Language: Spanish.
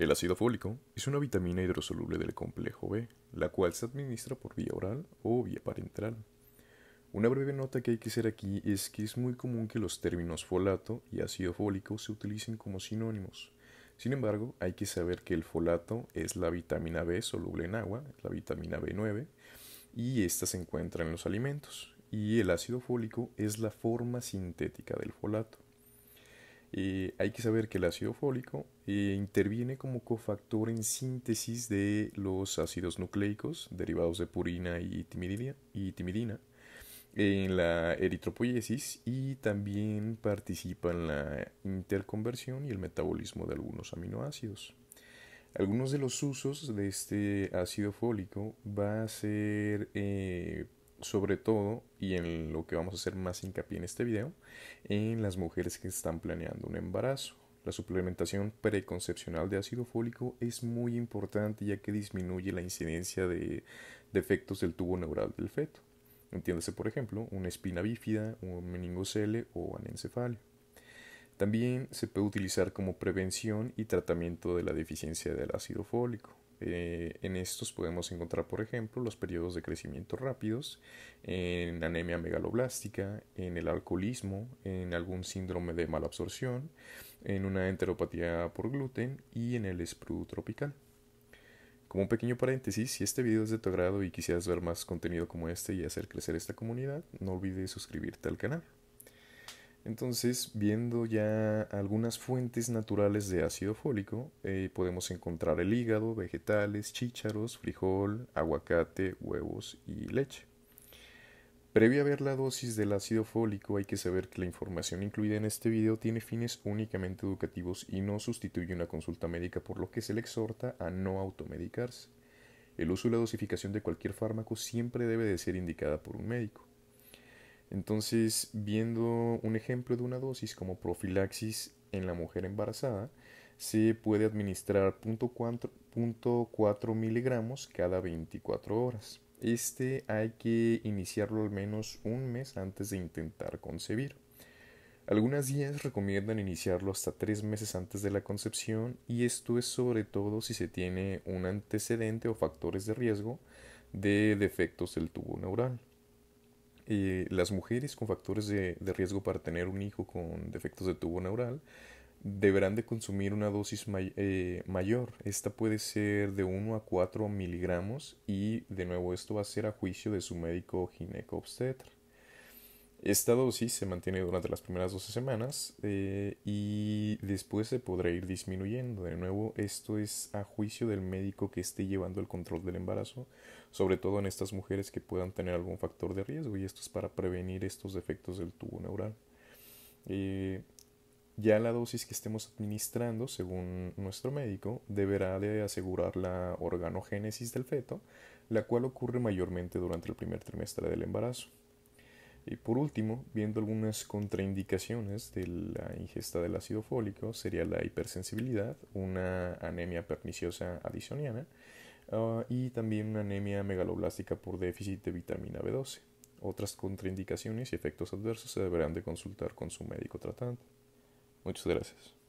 El ácido fólico es una vitamina hidrosoluble del complejo B, la cual se administra por vía oral o vía parenteral. Una breve nota que hay que hacer aquí es que es muy común que los términos folato y ácido fólico se utilicen como sinónimos. Sin embargo, hay que saber que el folato es la vitamina B soluble en agua, la vitamina B9, y esta se encuentra en los alimentos, y el ácido fólico es la forma sintética del folato hay que saber que el ácido fólico eh, interviene como cofactor en síntesis de los ácidos nucleicos derivados de purina y timidina, en la eritropoiesis y también participa en la interconversión y el metabolismo de algunos aminoácidos. Algunos de los usos de este ácido fólico va a ser eh, sobre todo, y en lo que vamos a hacer más hincapié en este video, en las mujeres que están planeando un embarazo. La suplementación preconcepcional de ácido fólico es muy importante ya que disminuye la incidencia de defectos del tubo neural del feto. Entiéndase, por ejemplo, una espina bífida, un meningocele o anencefalia. También se puede utilizar como prevención y tratamiento de la deficiencia del ácido fólico. Eh, en estos podemos encontrar, por ejemplo, los periodos de crecimiento rápidos, en anemia megaloblástica, en el alcoholismo, en algún síndrome de malabsorción, en una enteropatía por gluten y en el sprue tropical. Como un pequeño paréntesis, si este video es de tu agrado y quisieras ver más contenido como este y hacer crecer esta comunidad, no olvides suscribirte al canal. Entonces, viendo ya algunas fuentes naturales de ácido fólico, eh, podemos encontrar el hígado, vegetales, chícharos, frijol, aguacate, huevos y leche. Previo a ver la dosis del ácido fólico, hay que saber que la información incluida en este video tiene fines únicamente educativos y no sustituye una consulta médica, por lo que se le exhorta a no automedicarse. El uso y la dosificación de cualquier fármaco siempre debe de ser indicada por un médico. Entonces, viendo un ejemplo de una dosis como profilaxis en la mujer embarazada, se puede administrar 0.4 miligramos cada 24 horas. Este hay que iniciarlo al menos un mes antes de intentar concebir. Algunas guías recomiendan iniciarlo hasta tres meses antes de la concepción y esto es sobre todo si se tiene un antecedente o factores de riesgo de defectos del tubo neural las mujeres con factores de, riesgo para tener un hijo con defectos de tubo neural deberán de consumir una dosis eh, mayor. Esta puede ser de 1 a 4 miligramos y de nuevo esto va a ser a juicio de su médico obstetra. Esta dosis se mantiene durante las primeras 12 semanas eh, y después se podrá ir disminuyendo. De nuevo, esto es a juicio del médico que esté llevando el control del embarazo, sobre todo en estas mujeres que puedan tener algún factor de riesgo y esto es para prevenir estos defectos del tubo neural. Eh, ya la dosis que estemos administrando, según nuestro médico, deberá de asegurar la organogénesis del feto, la cual ocurre mayormente durante el primer trimestre del embarazo. Y por último, viendo algunas contraindicaciones de la ingesta del ácido fólico, sería la hipersensibilidad, una anemia perniciosa adicioniana ah, y también una anemia megaloblástica por déficit de vitamina B12. Otras contraindicaciones y efectos adversos se deberán de consultar con su médico tratante. Muchas gracias.